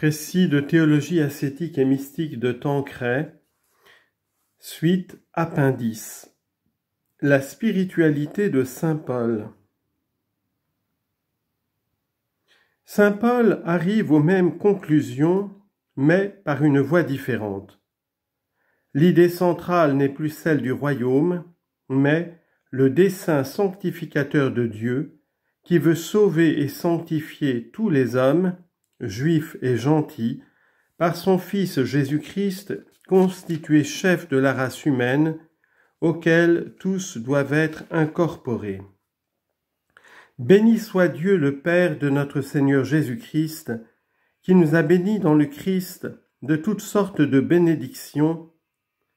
Précis de théologie ascétique et mystique de Tancret. Suite appendice. La spiritualité de Saint Paul. Saint Paul arrive aux mêmes conclusions, mais par une voie différente. L'idée centrale n'est plus celle du royaume, mais le dessein sanctificateur de Dieu, qui veut sauver et sanctifier tous les hommes juif et gentil, par son Fils Jésus-Christ, constitué chef de la race humaine, auquel tous doivent être incorporés. Béni soit Dieu le Père de notre Seigneur Jésus-Christ, qui nous a bénis dans le Christ de toutes sortes de bénédictions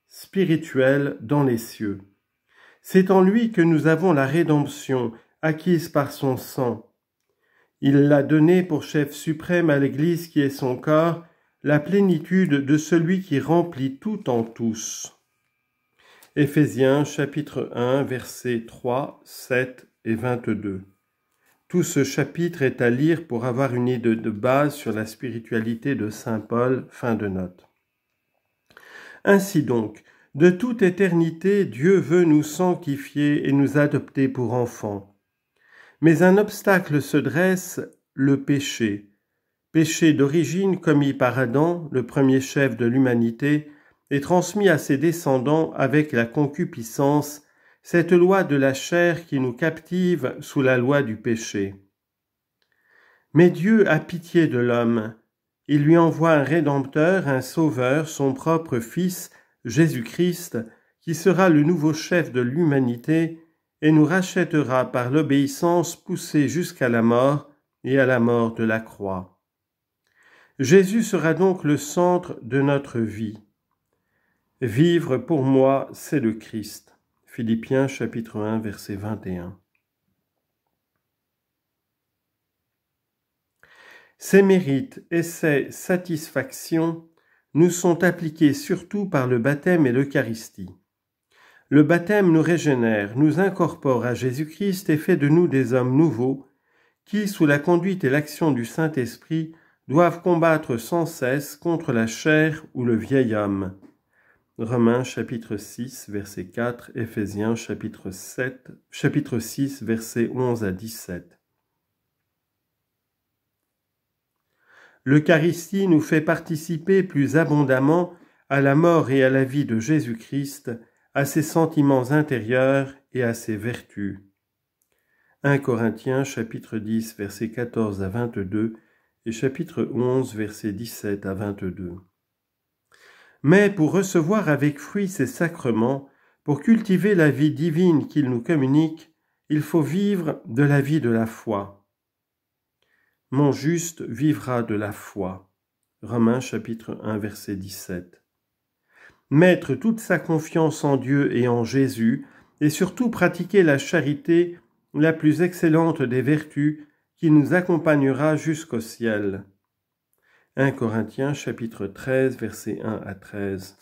spirituelles dans les cieux. C'est en lui que nous avons la rédemption acquise par son sang, il l'a donné pour chef suprême à l'Église qui est son corps, la plénitude de celui qui remplit tout en tous. Éphésiens chapitre 1 versets 3, 7 et 22. Tout ce chapitre est à lire pour avoir une idée de base sur la spiritualité de Saint Paul. Fin de note. Ainsi donc, de toute éternité, Dieu veut nous sanctifier et nous adopter pour enfants. Mais un obstacle se dresse, le péché. Péché d'origine commis par Adam, le premier chef de l'humanité, et transmis à ses descendants avec la concupiscence, cette loi de la chair qui nous captive sous la loi du péché. Mais Dieu a pitié de l'homme. Il lui envoie un Rédempteur, un Sauveur, son propre Fils, Jésus-Christ, qui sera le nouveau chef de l'humanité et nous rachètera par l'obéissance poussée jusqu'à la mort et à la mort de la croix. Jésus sera donc le centre de notre vie. Vivre pour moi, c'est le Christ. Philippiens chapitre 1 verset 21. Ses mérites et ses satisfactions nous sont appliqués surtout par le baptême et l'Eucharistie. Le baptême nous régénère, nous incorpore à Jésus-Christ et fait de nous des hommes nouveaux, qui, sous la conduite et l'action du Saint-Esprit, doivent combattre sans cesse contre la chair ou le vieil homme. Romains chapitre 6 verset 4, Éphésiens chapitre 7, chapitre 6 verset 11 à 17. L'Eucharistie nous fait participer plus abondamment à la mort et à la vie de Jésus-Christ à ses sentiments intérieurs et à ses vertus. 1 Corinthiens chapitre 10 versets 14 à 22 et chapitre 11 versets 17 à 22. Mais pour recevoir avec fruit ces sacrements, pour cultiver la vie divine qu'il nous communique, il faut vivre de la vie de la foi. Mon juste vivra de la foi. Romains chapitre 1 verset 17 mettre toute sa confiance en Dieu et en Jésus, et surtout pratiquer la charité, la plus excellente des vertus, qui nous accompagnera jusqu'au ciel. 1 Corinthiens chapitre 13 versets 1 à 13.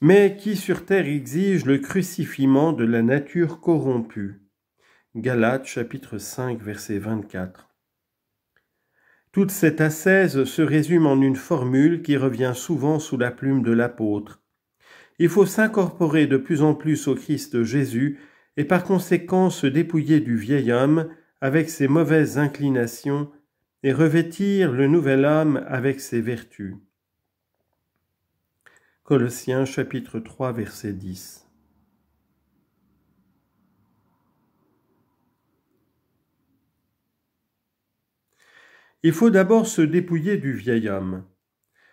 Mais qui sur terre exige le crucifiement de la nature corrompue. Galates chapitre 5 verset 24. Toute cette ascèse se résume en une formule qui revient souvent sous la plume de l'apôtre. Il faut s'incorporer de plus en plus au Christ Jésus et par conséquent se dépouiller du vieil homme avec ses mauvaises inclinations et revêtir le nouvel homme avec ses vertus. Colossiens chapitre 3 verset 10 il faut d'abord se dépouiller du vieil homme.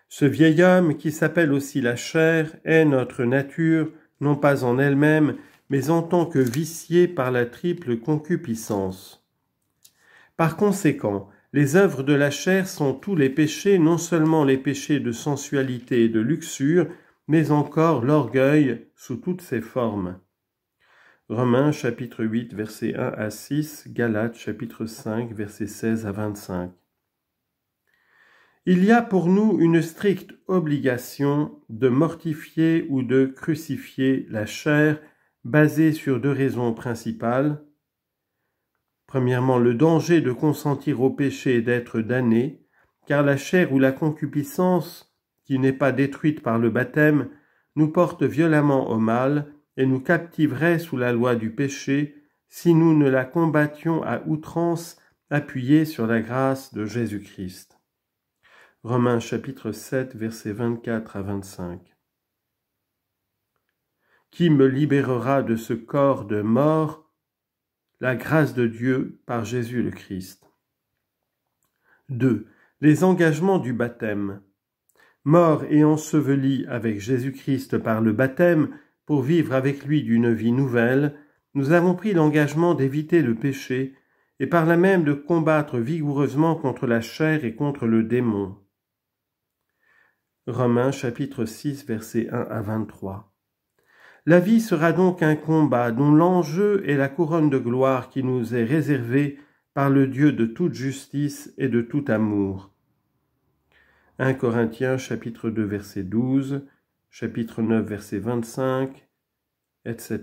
Ce vieil homme qui s'appelle aussi la chair est notre nature, non pas en elle-même, mais en tant que viciée par la triple concupiscence. Par conséquent, les œuvres de la chair sont tous les péchés, non seulement les péchés de sensualité et de luxure, mais encore l'orgueil sous toutes ses formes. Romains chapitre 8 versets 1 à 6, Galates chapitre 5 versets 16 à 25. Il y a pour nous une stricte obligation de mortifier ou de crucifier la chair basée sur deux raisons principales. Premièrement, le danger de consentir au péché et d'être damné, car la chair ou la concupiscence, qui n'est pas détruite par le baptême, nous porte violemment au mal et nous captiverait sous la loi du péché si nous ne la combattions à outrance appuyée sur la grâce de Jésus-Christ. Romains chapitre 7, versets 24 à 25. Qui me libérera de ce corps de mort La grâce de Dieu par Jésus le Christ. 2. Les engagements du baptême. Mort et enseveli avec Jésus-Christ par le baptême, pour vivre avec lui d'une vie nouvelle, nous avons pris l'engagement d'éviter le péché et par là même de combattre vigoureusement contre la chair et contre le démon. Romains chapitre 6 versets 1 à 23. La vie sera donc un combat dont l'enjeu est la couronne de gloire qui nous est réservée par le Dieu de toute justice et de tout amour. 1 Corinthiens chapitre 2 verset 12, chapitre 9 verset 25, etc.